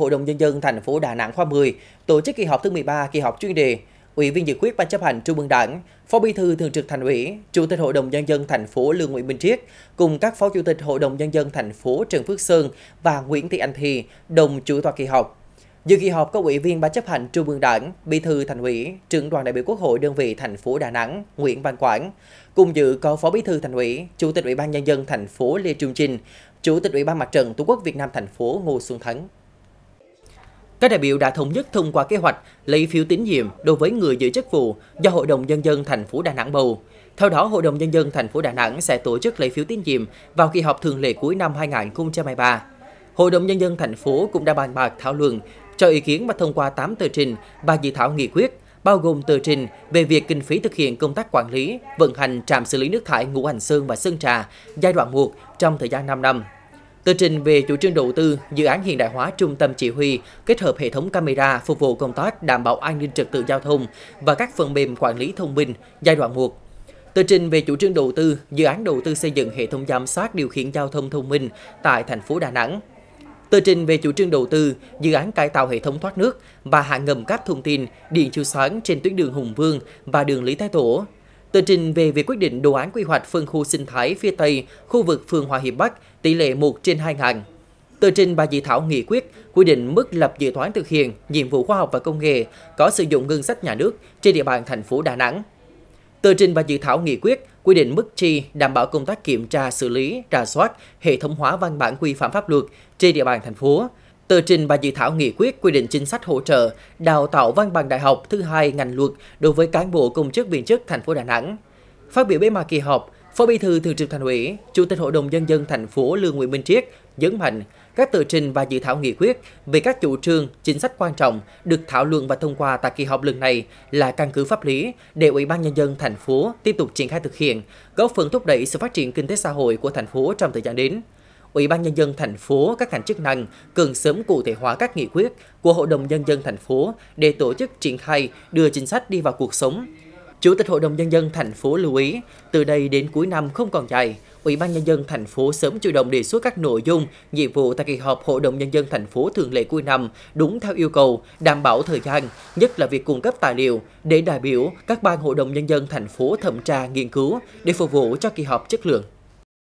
Hội đồng Nhân dân thành phố Đà Nẵng khóa 10 tổ chức kỳ họp thứ 13 kỳ họp chuyên đề Ủy viên dự quyết Ban chấp hành Trung ương Đảng, Phó Bí thư Thường trực Thành ủy, Chủ tịch Hội đồng Nhân dân thành phố Lương Nguyễn Minh Triết cùng các Phó Chủ tịch Hội đồng Nhân dân thành phố Trần Phước Sơn và Nguyễn Thị Anh Thi đồng chủ tọa kỳ họp. Dự kỳ họp có Ủy viên Ban chấp hành Trung ương Đảng, Bí thư Thành ủy, Trưởng đoàn đại biểu Quốc hội đơn vị thành phố Đà Nẵng Nguyễn Văn Quảng. Cùng dự có Phó Bí thư Thành ủy, Chủ tịch Ủy ban Nhân dân thành phố Lê Trung Trinh, Chủ tịch Ủy ban Mặt trận Tổ quốc Việt Nam thành phố Ngô Xuân Thắng. Các đại biểu đã thống nhất thông qua kế hoạch lấy phiếu tín nhiệm đối với người giữ chức vụ do Hội đồng nhân dân thành phố Đà Nẵng bầu. Theo đó, Hội đồng nhân dân thành phố Đà Nẵng sẽ tổ chức lấy phiếu tín nhiệm vào kỳ họp thường lệ cuối năm 2023. Hội đồng nhân dân thành phố cũng đã bàn bạc thảo luận cho ý kiến và thông qua 8 tờ trình và dự thảo nghị quyết bao gồm tờ trình về việc kinh phí thực hiện công tác quản lý, vận hành trạm xử lý nước thải Ngũ Hành Sơn và Sơn Trà giai đoạn 1 trong thời gian 5 năm. Tờ trình về chủ trương đầu tư dự án hiện đại hóa trung tâm chỉ huy kết hợp hệ thống camera phục vụ công tác đảm bảo an ninh trật tự giao thông và các phần mềm quản lý thông minh giai đoạn 1. Tờ trình về chủ trương đầu tư dự án đầu tư xây dựng hệ thống giám sát điều khiển giao thông thông minh tại thành phố Đà Nẵng. Tờ trình về chủ trương đầu tư dự án cải tạo hệ thống thoát nước và hạ ngầm các thông tin điện chiếu sáng trên tuyến đường Hùng Vương và đường Lý Thái Tổ Tờ trình về việc quyết định đồ án quy hoạch phân khu sinh thái phía Tây, khu vực phường Hòa Hiệp Bắc, tỷ lệ 1 trên 2 ngàn. Tờ trình bà dự thảo nghị quyết quy định mức lập dự toán thực hiện nhiệm vụ khoa học và công nghệ có sử dụng ngân sách nhà nước trên địa bàn thành phố Đà Nẵng. Tờ trình và dự thảo nghị quyết quy định mức chi đảm bảo công tác kiểm tra xử lý, trà soát, hệ thống hóa văn bản quy phạm pháp luật trên địa bàn thành phố, tờ trình và dự thảo nghị quyết quy định chính sách hỗ trợ đào tạo văn bằng đại học thứ hai ngành luật đối với cán bộ công chức viên chức thành phố Đà Nẵng. Phát biểu bế mạc kỳ họp, Phó Bí thư Thường trực Thành ủy, Chủ tịch Hội đồng nhân dân thành phố Lương Nguyễn Minh Triết nhấn mạnh các tờ trình và dự thảo nghị quyết về các chủ trương, chính sách quan trọng được thảo luận và thông qua tại kỳ họp lần này là căn cứ pháp lý để Ủy ban nhân dân thành phố tiếp tục triển khai thực hiện, góp phần thúc đẩy sự phát triển kinh tế xã hội của thành phố trong thời gian đến. Ủy ban Nhân dân thành phố, các ngành chức năng cần sớm cụ thể hóa các nghị quyết của Hội đồng Nhân dân thành phố để tổ chức triển khai đưa chính sách đi vào cuộc sống. Chủ tịch Hội đồng Nhân dân thành phố lưu ý, từ đây đến cuối năm không còn dài, Ủy ban Nhân dân thành phố sớm chủ động đề xuất các nội dung, nhiệm vụ tại kỳ họp Hội đồng Nhân dân thành phố thường lệ cuối năm đúng theo yêu cầu, đảm bảo thời gian, nhất là việc cung cấp tài liệu để đại biểu các ban Hội đồng Nhân dân thành phố thẩm tra nghiên cứu để phục vụ cho kỳ họp chất lượng.